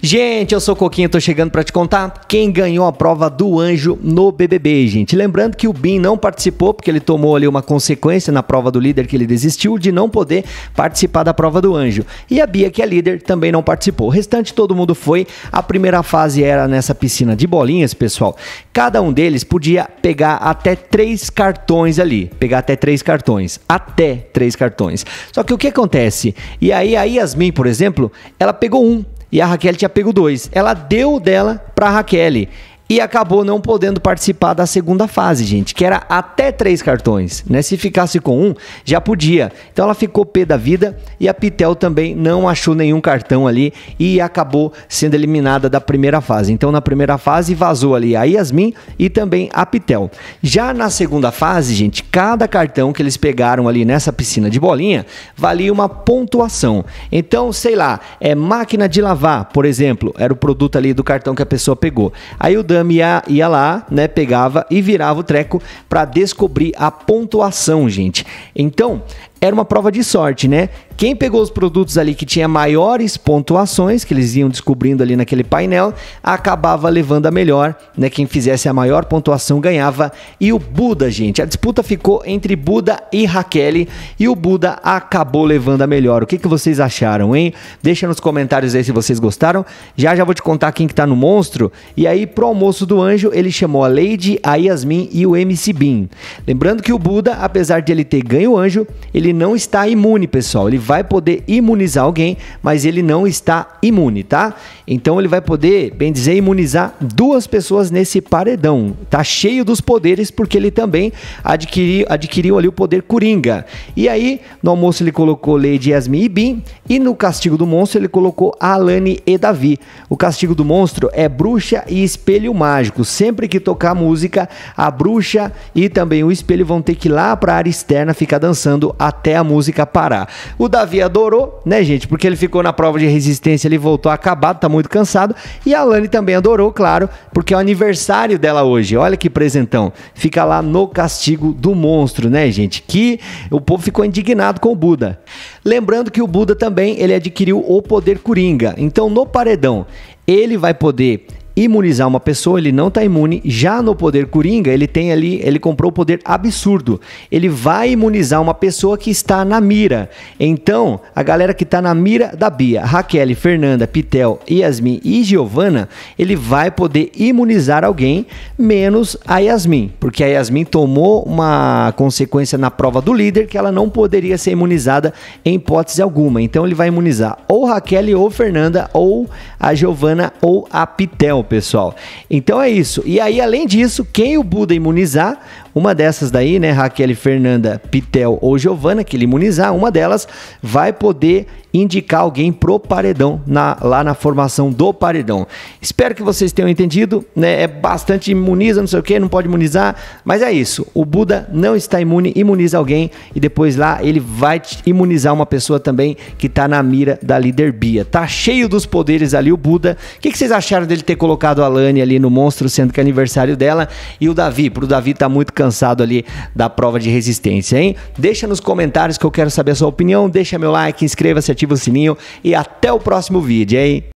Gente, eu sou Coquinho, tô chegando para te contar quem ganhou a prova do anjo no BBB, gente. Lembrando que o Bin não participou porque ele tomou ali uma consequência na prova do líder que ele desistiu de não poder participar da prova do anjo. E a Bia, que é líder, também não participou. O restante todo mundo foi. A primeira fase era nessa piscina de bolinhas, pessoal. Cada um deles podia pegar até três cartões ali, pegar até três cartões, até três cartões. Só que o que acontece? E aí a Yasmin, por exemplo, ela pegou um e a Raquel tinha pego dois. Ela deu dela para a Raquel e acabou não podendo participar da segunda fase, gente, que era até três cartões, né? Se ficasse com um, já podia. Então ela ficou pé da vida e a Pitel também não achou nenhum cartão ali e acabou sendo eliminada da primeira fase. Então na primeira fase vazou ali a Yasmin e também a Pitel. Já na segunda fase, gente, cada cartão que eles pegaram ali nessa piscina de bolinha valia uma pontuação. Então, sei lá, é máquina de lavar, por exemplo, era o produto ali do cartão que a pessoa pegou. Aí o Dan Murakami ia, ia lá, né, pegava e virava o treco para descobrir a pontuação, gente. Então, era uma prova de sorte, né? Quem pegou os produtos ali que tinha maiores pontuações, que eles iam descobrindo ali naquele painel, acabava levando a melhor, né? Quem fizesse a maior pontuação ganhava. E o Buda, gente, a disputa ficou entre Buda e Raquel e o Buda acabou levando a melhor. O que, que vocês acharam, hein? Deixa nos comentários aí se vocês gostaram. Já já vou te contar quem que tá no monstro. E aí, pro almoço do anjo, ele chamou a Lady, a Yasmin e o MC Bean. Lembrando que o Buda, apesar de ele ter ganho o anjo, ele ele não está imune, pessoal. Ele vai poder imunizar alguém, mas ele não está imune, tá? Então ele vai poder, bem dizer, imunizar duas pessoas nesse paredão. Tá cheio dos poderes porque ele também adquiriu, adquiriu ali o poder coringa. E aí, no almoço ele colocou Lady Yasmin e Bin, e no castigo do monstro ele colocou Alane e Davi. O castigo do monstro é bruxa e espelho mágico. Sempre que tocar música, a bruxa e também o espelho vão ter que ir lá para a área externa ficar dançando a até a música parar. O Davi adorou, né, gente? Porque ele ficou na prova de resistência, ele voltou acabado, tá muito cansado. E a Lani também adorou, claro, porque é o aniversário dela hoje. Olha que presentão. Fica lá no castigo do monstro, né, gente? Que o povo ficou indignado com o Buda. Lembrando que o Buda também, ele adquiriu o poder Coringa. Então, no paredão, ele vai poder imunizar uma pessoa, ele não está imune. Já no poder coringa, ele tem ali, ele comprou o poder absurdo. Ele vai imunizar uma pessoa que está na mira. Então, a galera que está na mira da Bia, Raquel, Fernanda, Pitel, Yasmin e Giovana, ele vai poder imunizar alguém menos a Yasmin, porque a Yasmin tomou uma consequência na prova do líder que ela não poderia ser imunizada em hipótese alguma. Então, ele vai imunizar ou Raquel ou Fernanda ou a Giovana ou a Pitel pessoal? Então é isso. E aí, além disso, quem o Buda imunizar, uma dessas daí, né, Raquel, Fernanda, Pitel ou Giovana, que ele imunizar, uma delas vai poder indicar alguém pro paredão na, lá na formação do paredão. Espero que vocês tenham entendido, né? É bastante imuniza, não sei o que, não pode imunizar, mas é isso. O Buda não está imune, imuniza alguém e depois lá ele vai imunizar uma pessoa também que tá na mira da líder Bia. Tá cheio dos poderes ali o Buda. O que, que vocês acharam dele ter colocado colocado a Lani ali no monstro, sendo que é aniversário dela, e o Davi, pro Davi tá muito cansado ali da prova de resistência, hein? Deixa nos comentários que eu quero saber a sua opinião, deixa meu like, inscreva-se, ativa o sininho e até o próximo vídeo, hein?